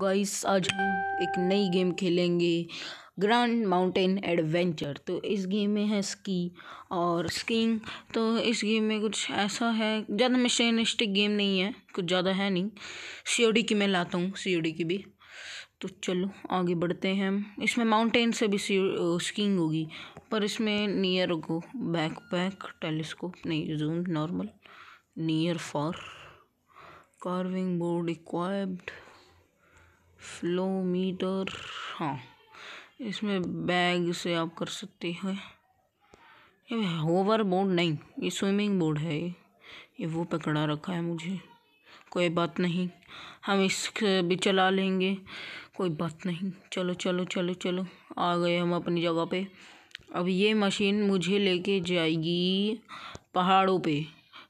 guys आज हम एक नई गेम खेलेंगे ग्रैंड माउंटेन एडवेंचर तो इस गेम में है स्की और स्कीइंग तो इस गेम में कुछ ऐसा है ज़्यादा मशीनिस्टिक गेम नहीं है कुछ ज़्यादा है नहीं सी की मैं लाता हूँ सी की भी तो चलो आगे बढ़ते हैं हम इसमें माउंटेन से भी स्कीइंग होगी पर इसमें नियर को बैक पैक टेलीस्कोप नहीं zoom normal near for carving board equipped फ्लोमीटर मीटर हाँ इसमें बैग से आप कर सकते हैं ये होवर बोर्ड नहीं ये स्विमिंग बोर्ड है ये ये वो पकड़ा रखा है मुझे कोई बात नहीं हम इस भी चला लेंगे कोई बात नहीं चलो चलो चलो चलो आ गए हम अपनी जगह पे अब ये मशीन मुझे लेके जाएगी पहाड़ों पे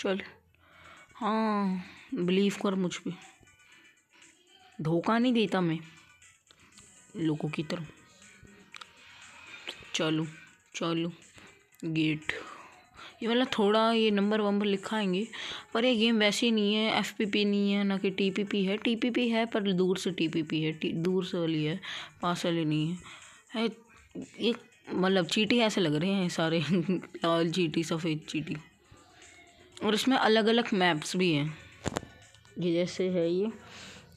चल हाँ बिलीव कर मुझ पर धोखा नहीं देता मैं लोगों की तरफ चलो चलो गेट ये मतलब थोड़ा ये नंबर वंबर लिखाएंगे पर ये गेम वैसे नहीं है एफ पी पी नहीं है ना कि टी पी पी है टी पी पी है पर दूर से टी पी पी है दूर से वाली है पास वाली नहीं है ये मतलब चीटी ऐसे लग रहे हैं सारे लाल चीटी सफ़ेद चीटी और इसमें अलग अलग मैप्स भी हैं ये जैसे है ये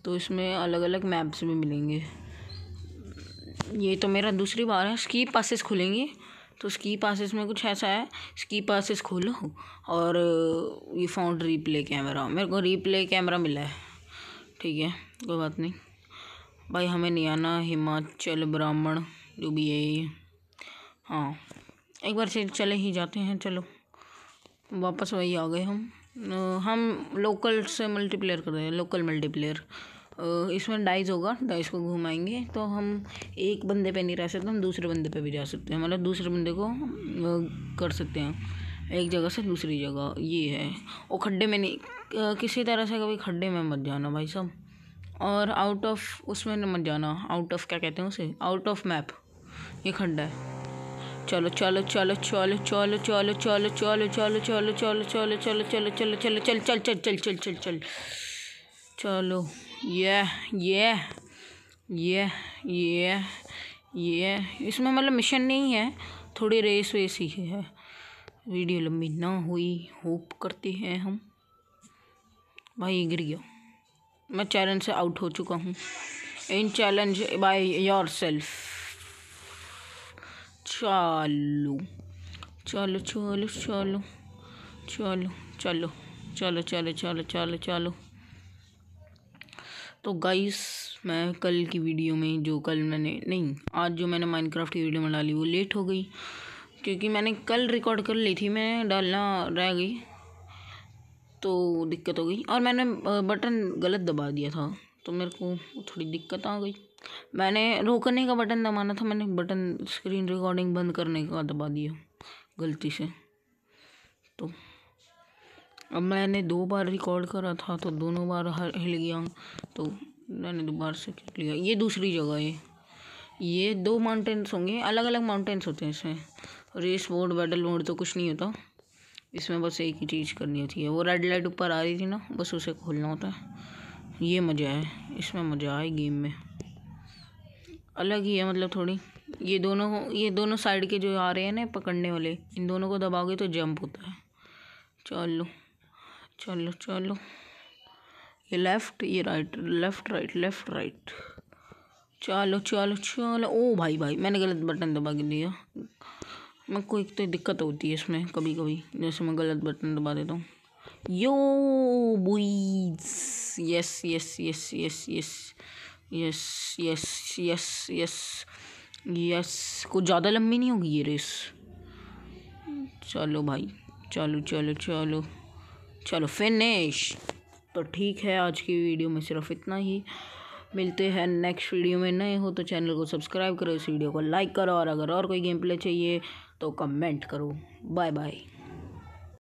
तो इसमें अलग अलग मैप्स भी मिलेंगे ये तो मेरा दूसरी बार है स्की पासिस खुलेंगे तो स्की पासेस में कुछ ऐसा है स्की पासेस खोलो और ये फाउंड रीप्ले कैमरा मेरे को रीप्ले कैमरा मिला है ठीक है कोई बात नहीं भाई हमें नहीं आना हिमाचल ब्राह्मण जो भी है ये हाँ एक बार से चले ही जाते हैं चलो वापस वही आ गए हम हम लोकल से मल्टीप्लेयर कर रहे हैं लोकल मल्टीप्लेयर इसमें डाइज होगा डाइज को घुमाएंगे तो हम एक बंदे पे नहीं रह सकते हम दूसरे बंदे पे भी जा सकते हैं मतलब दूसरे बंदे को कर सकते हैं एक जगह से दूसरी जगह ये है और खड्डे में नहीं किसी तरह से कभी खड्डे में मत जाना भाई साहब और आउट ऑफ उसमें मत जाना आउट ऑफ क्या कहते हैं उसे आउट ऑफ मैप ये खड्डा है चलो चलो चलो चलो चलो चलो चलो चलो चलो चलो चलो चलो चलो चलो चलो चलो चल चल चल चल चल चल चल चलो ये ये ये ये ये इसमें मतलब मिशन नहीं है थोड़ी रेस वेस ही है वीडियो लंबी ना हुई होप करते हैं हम भाई गिर गया मैं चैलेंज से आउट हो चुका हूँ in challenge by yourself चालू चलो चलो चलो चलो चलो चलो चलो चलो चलो चलो तो गाइस मैं कल की वीडियो में जो कल मैंने नहीं आज जो मैंने माइनक्राफ्ट की वीडियो में डाली वो लेट हो गई क्योंकि मैंने कल रिकॉर्ड कर ली थी मैं डालना रह गई तो दिक्कत हो गई और मैंने बटन गलत दबा दिया था तो मेरे को थोड़ी दिक्कत आ गई मैंने रोकने का बटन दबाना था मैंने बटन स्क्रीन रिकॉर्डिंग बंद करने का दबा दिया गलती से तो अब मैंने दो बार रिकॉर्ड करा था तो दोनों बार हिल गया तो मैंने दोबारा से कर लिया ये दूसरी जगह है ये दो माउंटेन्स होंगे अलग अलग माउंटेन्स होते हैं इसमें रेस बोर्ड बैटल बोर्ड तो कुछ नहीं होता इसमें बस एक ही चीज़ करनी होती है वो रेड लाइट ऊपर आ रही थी ना बस उसे खोलना होता है ये मज़ा है इसमें मज़ा आए गेम में अलग ही है मतलब थोड़ी ये दोनों ये दोनों साइड के जो आ रहे हैं ना पकड़ने वाले इन दोनों को दबाओगे तो जंप होता है चलो चलो चलो ये लेफ्ट ये right left right left right चलो चलो चलो ओ भाई भाई मैंने गलत बटन दबा के दिया मैं कोई तो दिक्कत होती है इसमें कभी कभी जैसे मैं गलत बटन दबा देता हूँ yo boys yes yes yes yes yes yes yes yes yes yes कुछ ज़्यादा लंबी नहीं होगी ये रेस चलो भाई चलो चलो चलो चलो फिनिश तो ठीक है आज की वीडियो में सिर्फ इतना ही मिलते हैं नेक्स्ट वीडियो में नए हो तो चैनल को सब्सक्राइब करो इस वीडियो को लाइक करो और अगर और कोई गेम प्ले चाहिए तो कमेंट करो बाय बाय